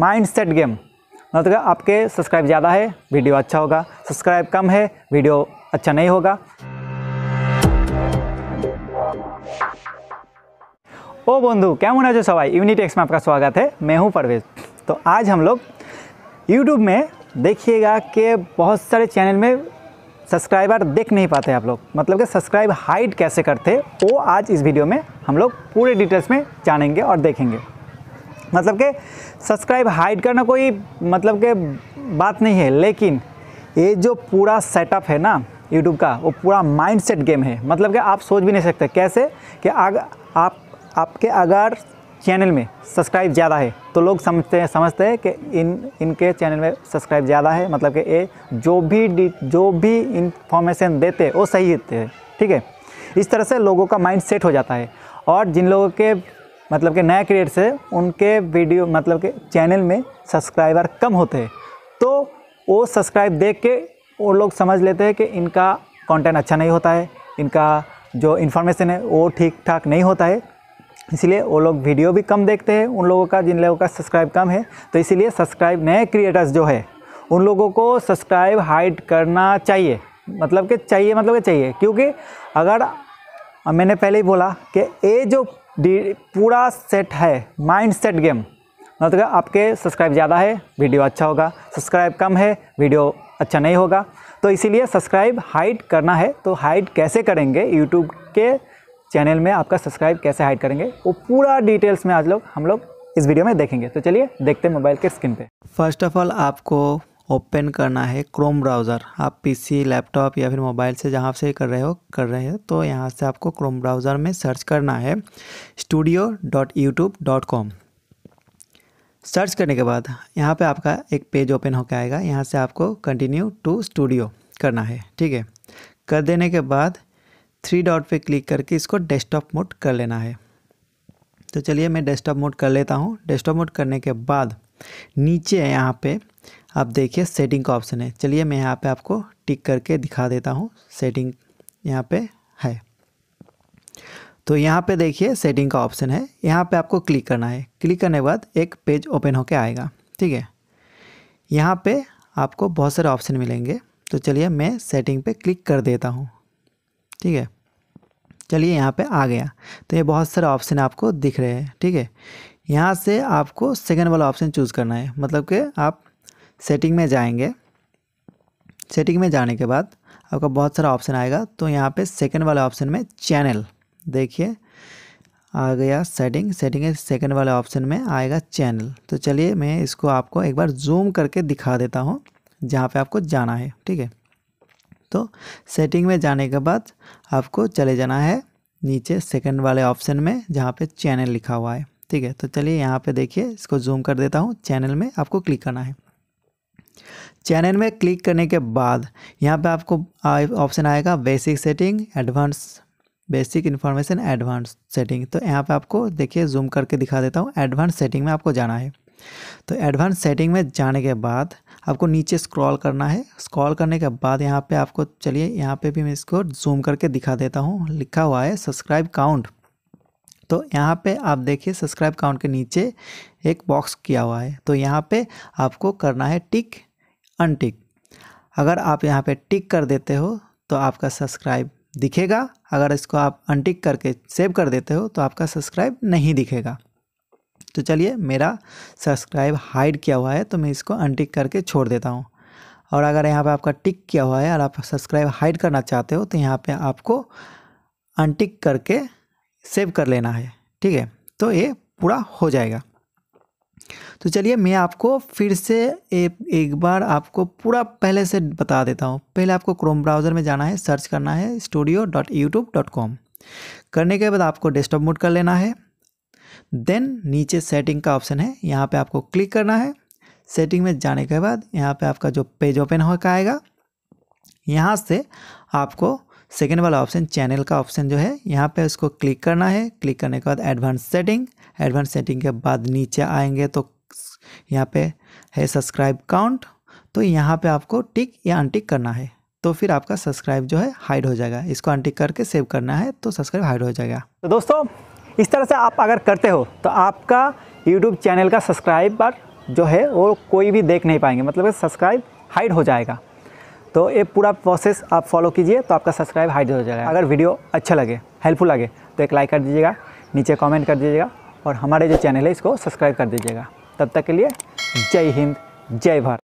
mind set game मतलब तो आपके सब्सक्राइब ज़्यादा है वीडियो अच्छा होगा सब्सक्राइब कम है वीडियो अच्छा नहीं होगा ओ बंधु क्या कैमन जो सवाई यूनिटेक्स में आपका स्वागत है मैं हूं परवेज तो आज हम लोग यूट्यूब में देखिएगा कि बहुत सारे चैनल में सब्सक्राइबर देख नहीं पाते आप लोग मतलब कि सब्सक्राइब हाइड कैसे करते वो आज इस वीडियो में हम लोग पूरे डिटेल्स में जानेंगे और देखेंगे मतलब के सब्सक्राइब हाइड करना कोई मतलब के बात नहीं है लेकिन ये जो पूरा सेटअप है ना यूट्यूब का वो पूरा माइंडसेट गेम है मतलब कि आप सोच भी नहीं सकते कैसे कि अगर आप आपके अगर चैनल में सब्सक्राइब ज़्यादा है तो लोग समझते हैं समझते हैं कि इन इनके चैनल में सब्सक्राइब ज़्यादा है मतलब कि ये जो भी जो भी इंफॉर्मेशन देते वो सही देते हैं ठीक है इस तरह से लोगों का माइंड सेट हो जाता है और जिन लोगों के मतलब कि नए क्रिएट से उनके वीडियो मतलब के चैनल में सब्सक्राइबर कम होते हैं तो वो सब्सक्राइब देख के वो लोग समझ लेते हैं कि इनका कंटेंट अच्छा नहीं होता है इनका जो इन्फॉर्मेशन है वो ठीक ठाक नहीं होता है इसलिए वो लोग वीडियो भी कम देखते हैं उन लोगों का जिन लोगों का सब्सक्राइब कम है तो इसीलिए सब्सक्राइब नए क्रिएटर्स जो है उन लोगों को सब्सक्राइब हाइड करना चाहिए मतलब कि चाहिए मतलब कि चाहिए क्योंकि अगर मैंने पहले ही बोला कि ये जो पूरा सेट है माइंड सेट गेम मतलब तो आपके सब्सक्राइब ज़्यादा है वीडियो अच्छा होगा सब्सक्राइब कम है वीडियो अच्छा नहीं होगा तो इसीलिए सब्सक्राइब हाइड करना है तो हाइड कैसे करेंगे यूट्यूब के चैनल में आपका सब्सक्राइब कैसे हाइड करेंगे वो पूरा डिटेल्स में आज लोग हम लोग इस वीडियो में देखेंगे तो चलिए देखते हैं मोबाइल के स्क्रीन पे फर्स्ट ऑफ ऑल आपको ओपन करना है क्रोम ब्राउज़र आप पीसी लैपटॉप या फिर मोबाइल से जहाँ से कर रहे हो कर रहे हो तो यहाँ से आपको क्रोम ब्राउज़र में सर्च करना है studio dot YouTube dot com search करने के बाद यहाँ पे आपका एक पेज ओपन होकर आएगा यहाँ से आपको कंटिन्यू टू स्टूडियो करना है ठीक है कर देने के बाद थ्री डॉट पे क्लिक करके इसको डेस्कटॉप मोड कर लेना है तो चलिए मैं डेस्कटॉप मोड कर लेता हूँ डेस्कटॉप मोड करने के बाद नीचे है यहाँ पे आप देखिए सेटिंग का ऑप्शन है चलिए मैं यहाँ पे आपको टिक करके दिखा देता हूँ सेटिंग यहाँ पे है तो यहाँ पे देखिए सेटिंग का ऑप्शन है यहाँ पे आपको क्लिक करना है क्लिक करने के बाद एक पेज ओपन होके आएगा ठीक है यहाँ पे आपको बहुत सारे ऑप्शन मिलेंगे तो चलिए मैं सेटिंग पे क्लिक कर देता हूँ ठीक है चलिए यहाँ पे आ गया तो ये बहुत सारे ऑप्शन आपको दिख रहे हैं ठीक है यहाँ से आपको सेकेंड वाला ऑप्शन चूज़ करना है मतलब कि आप सेटिंग में जाएंगे सेटिंग में जाने के बाद आपका बहुत सारा ऑप्शन आएगा तो यहाँ पे सेकेंड वाले ऑप्शन में चैनल देखिए आ गया सेटिंग सेटिंग सेकेंड वाले ऑप्शन में आएगा चैनल तो चलिए मैं इसको आपको एक बार जूम करके दिखा देता हूँ जहाँ पे आपको जाना है ठीक है तो सेटिंग में जाने के बाद आपको चले जाना है नीचे सेकेंड वाले ऑप्शन में जहाँ पर चैनल लिखा हुआ है ठीक है तो चलिए यहाँ पे देखिए इसको जूम कर देता हूँ चैनल में आपको क्लिक करना है चैनल में क्लिक करने के बाद यहाँ पे आपको ऑप्शन आएगा basic setting advance basic information advance setting तो यहाँ पे आपको देखिए जूम करके दिखा देता हूँ एडवांस सेटिंग में आपको जाना है तो एडवांस सेटिंग में जाने के बाद आपको नीचे स्क्रॉल करना है स्क्रॉल करने के बाद यहाँ पे आपको चलिए यहाँ पे भी मैं इसको जूम करके दिखा देता हूँ लिखा हुआ है सब्सक्राइब काउंट तो यहाँ पे आप देखिए सब्सक्राइब काउंट के नीचे एक बॉक्स किया हुआ है तो यहाँ पे आपको करना है टिक अनटिक अगर आप यहाँ पे टिक कर देते हो तो आपका सब्सक्राइब दिखेगा अगर इसको आप अनटिक करके सेव कर देते हो तो आपका सब्सक्राइब नहीं दिखेगा तो चलिए मेरा सब्सक्राइब हाइड किया हुआ है तो मैं इसको अनटिक करके छोड़ देता हूँ और अगर यहाँ पे आपका टिक किया हुआ है और आप सब्सक्राइब हाइड करना चाहते हो तो यहाँ पे आपको अनटिक करके सेव कर लेना है ठीक है तो ये पूरा हो जाएगा तो चलिए मैं आपको फिर से ए, एक बार आपको पूरा पहले से बता देता हूँ पहले आपको क्रोम ब्राउज़र में जाना है सर्च करना है studio dot YouTube dot com करने के बाद आपको डेस्कटॉप मोड कर लेना है देन नीचे सेटिंग का ऑप्शन है यहाँ पे आपको क्लिक करना है सेटिंग में जाने के बाद यहाँ पे आपका जो पेज ओपन होकर आएगा यहाँ से आपको सेकेंड वाला ऑप्शन चैनल का ऑप्शन जो है यहाँ पे उसको क्लिक करना है क्लिक करने के बाद एडवांस सेटिंग एडवांस सेटिंग के बाद नीचे आएंगे तो यहाँ पे है सब्सक्राइब काउंट तो यहाँ पे आपको टिक या अनटिक करना है तो फिर आपका सब्सक्राइब जो है हाइड हो जाएगा इसको अनटिक करके सेव करना है तो सब्सक्राइब हाइड हो जाएगा तो दोस्तों इस तरह से आप अगर करते हो तो आपका यूट्यूब चैनल का सब्सक्राइबर जो है वो कोई भी देख नहीं पाएंगे मतलब सब्सक्राइब हाइड हो जाएगा तो ये पूरा प्रोसेस आप फॉलो कीजिए तो आपका सब्सक्राइब हाइड हो जाएगा अगर वीडियो अच्छा लगे हेल्पफुल लगे तो एक लाइक कर दीजिएगा नीचे कमेंट कर दीजिएगा और हमारे जो चैनल है इसको सब्सक्राइब कर दीजिएगा तब तक के लिए जय हिंद जय भारत